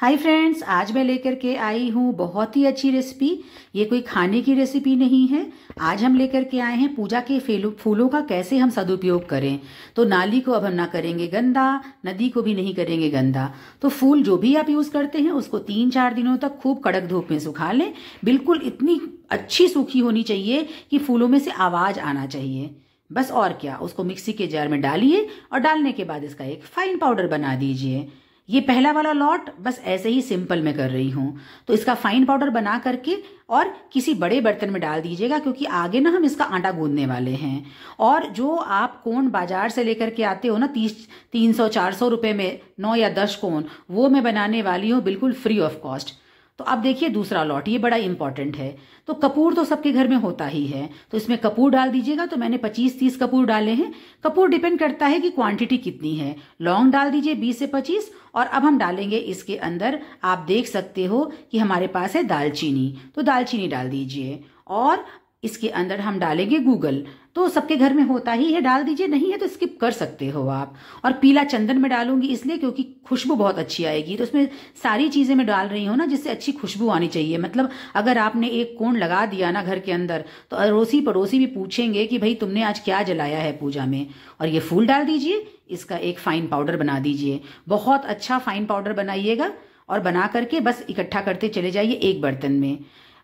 hi friends आज मैं लेकर के आई हूँ बहुत ही अच्छी रेसिपी ये कोई खाने की रेसिपी नहीं है आज हम लेकर के आए हैं पूजा के फूलों का कैसे हम सदुपयोग करें तो नाली को अब हम ना करेंगे गंदा नदी को भी नहीं करेंगे गंदा तो फूल जो भी आप यूज़ करते हैं उसको तीन चार दिनों तक खूब कड़क धूप में सुखा लें बिल्कुल इतनी अच्छी सूखी होनी चाहिए कि फूलों में से आवाज़ आना चाहिए बस और क्या उसको मिक्सी के जार में डालिए और डालने के बाद इसका एक फाइन पाउडर बना दीजिए ये पहला वाला लॉट बस ऐसे ही सिंपल में कर रही हूं तो इसका फाइन पाउडर बना करके और किसी बड़े बर्तन में डाल दीजिएगा क्योंकि आगे ना हम इसका आटा गूंदने वाले हैं और जो आप कोन बाजार से लेकर के आते हो ना तीस तीन सौ चार सौ रुपये में नौ या दस कोन वो मैं बनाने वाली हूँ बिल्कुल फ्री ऑफ कॉस्ट तो आप देखिए दूसरा लॉट ये बड़ा इंपॉर्टेंट है तो कपूर तो सबके घर में होता ही है तो इसमें कपूर डाल दीजिएगा तो मैंने 25-30 कपूर डाले हैं कपूर डिपेंड करता है कि क्वांटिटी कितनी है लौंग डाल दीजिए 20 से 25 और अब हम डालेंगे इसके अंदर आप देख सकते हो कि हमारे पास है दालचीनी तो दालचीनी डाल दीजिए और इसके अंदर हम डालेंगे गूगल तो सबके घर में होता ही है डाल दीजिए नहीं है तो स्किप कर सकते हो आप और पीला चंदन में डालूंगी इसलिए क्योंकि खुशबू बहुत अच्छी आएगी तो उसमें सारी चीज़ें मैं डाल रही हूँ ना जिससे अच्छी खुशबू आनी चाहिए मतलब अगर आपने एक कोण लगा दिया ना घर के अंदर तो अड़ोसी पड़ोसी भी पूछेंगे कि भाई तुमने आज क्या जलाया है पूजा में और ये फूल डाल दीजिए इसका एक फाइन पाउडर बना दीजिए बहुत अच्छा फाइन पाउडर बनाइएगा और बना करके बस इकट्ठा करते चले जाइए एक बर्तन में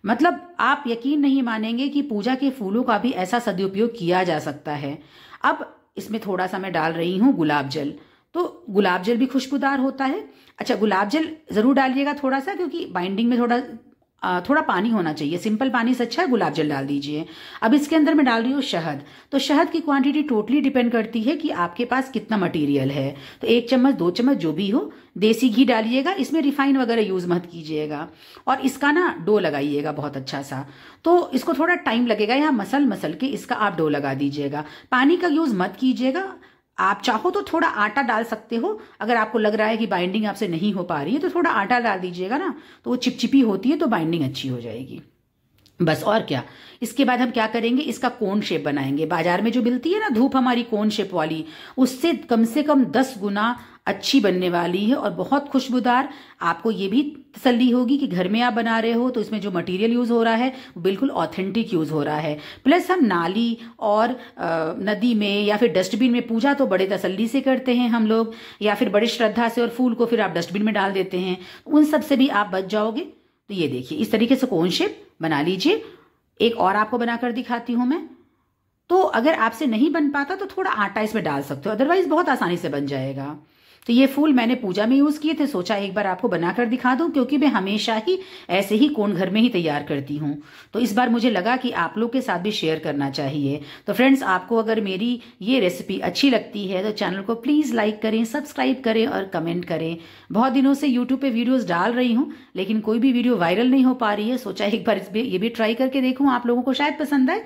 मतलब आप यकीन नहीं मानेंगे कि पूजा के फूलों का भी ऐसा सदुपयोग किया जा सकता है अब इसमें थोड़ा सा मैं डाल रही हूँ गुलाब जल तो गुलाब जल भी खुशबूदार होता है अच्छा गुलाब जल ज़रूर डालिएगा थोड़ा सा क्योंकि बाइंडिंग में थोड़ा थोड़ा पानी होना चाहिए सिंपल पानी से अच्छा है गुलाब जल डाल दीजिए अब इसके अंदर मैं डाल रही हूँ शहद तो शहद की क्वांटिटी टोटली डिपेंड करती है कि आपके पास कितना मटेरियल है तो एक चम्मच दो चम्मच जो भी हो देसी घी डालिएगा इसमें रिफाइन वगैरह यूज मत कीजिएगा और इसका ना डो लगाइएगा बहुत अच्छा सा तो इसको थोड़ा टाइम लगेगा या मसल मसल के इसका आप डो लगा दीजिएगा पानी का यूज मत कीजिएगा आप चाहो तो थोड़ा आटा डाल सकते हो अगर आपको लग रहा है कि बाइंडिंग आपसे नहीं हो पा रही है तो थोड़ा आटा डाल दीजिएगा ना तो वो चिपचिपी होती है तो बाइंडिंग अच्छी हो जाएगी बस और क्या इसके बाद हम क्या करेंगे इसका कोन शेप बनाएंगे बाजार में जो मिलती है ना धूप हमारी कोन शेप वाली उससे कम से कम दस गुना अच्छी बनने वाली है और बहुत खुशबूदार आपको ये भी तसली होगी कि घर में आप बना रहे हो तो इसमें जो मटेरियल यूज़ हो रहा है वो बिल्कुल ऑथेंटिक यूज़ हो रहा है प्लस हम नाली और नदी में या फिर डस्टबिन में पूजा तो बड़े तसल्ली से करते हैं हम लोग या फिर बड़े श्रद्धा से और फूल को फिर आप डस्टबिन में डाल देते हैं उन सबसे भी आप बच जाओगे तो ये देखिए इस तरीके से कौन शेप बना लीजिए एक और आपको बनाकर दिखाती हूं मैं तो अगर आपसे नहीं बन पाता तो थोड़ा आटा इसमें डाल सकते हो अदरवाइज बहुत आसानी से बन जाएगा तो ये फूल मैंने पूजा में यूज किए थे सोचा एक बार आपको बनाकर दिखा दूं क्योंकि मैं हमेशा ही ऐसे ही कोण घर में ही तैयार करती हूँ तो इस बार मुझे लगा कि आप लोग के साथ भी शेयर करना चाहिए तो फ्रेंड्स आपको अगर मेरी ये रेसिपी अच्छी लगती है तो चैनल को प्लीज लाइक करें सब्सक्राइब करें और कमेंट करें बहुत दिनों से यूट्यूब पे वीडियोज डाल रही हूं लेकिन कोई भी वीडियो वायरल नहीं हो पा रही है सोचा एक बार ये भी ट्राई करके देखू आप लोगों को शायद पसंद आए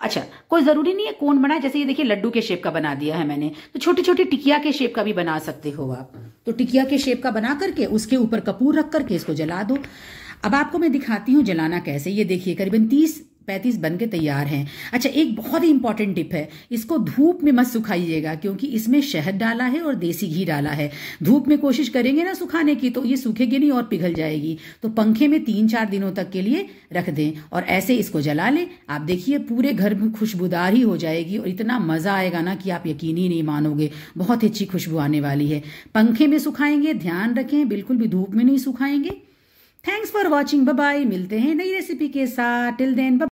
अच्छा कोई ज़रूरी नहीं है कौन बना जैसे ये देखिए लड्डू के शेप का बना दिया है मैंने तो छोटी छोटी टिकिया के शेप का भी बना सकते हो आप तो टिकिया के शेप का बना करके उसके ऊपर कपूर रख करके इसको जला दो अब आपको मैं दिखाती हूँ जलाना कैसे ये देखिए करीबन तीस पैंतीस बन के तैयार हैं अच्छा एक बहुत ही इंपॉर्टेंट टिप है इसको धूप में मत सुखाइएगा क्योंकि इसमें शहद डाला है और देसी घी डाला है धूप में कोशिश करेंगे ना सुखाने की तो ये सूखेगी नहीं और पिघल जाएगी तो पंखे में तीन चार दिनों तक के लिए रख दें और ऐसे इसको जला लें आप देखिए पूरे घर में खुशबूदार ही हो जाएगी और इतना मजा आएगा ना कि आप यकीन ही नहीं मानोगे बहुत अच्छी खुशबू आने वाली है पंखे में सुखाएंगे ध्यान रखें बिल्कुल भी धूप में नहीं सुखाएंगे थैंक्स फॉर वॉचिंग बाय मिलते हैं नई रेसिपी के साथ टिल देन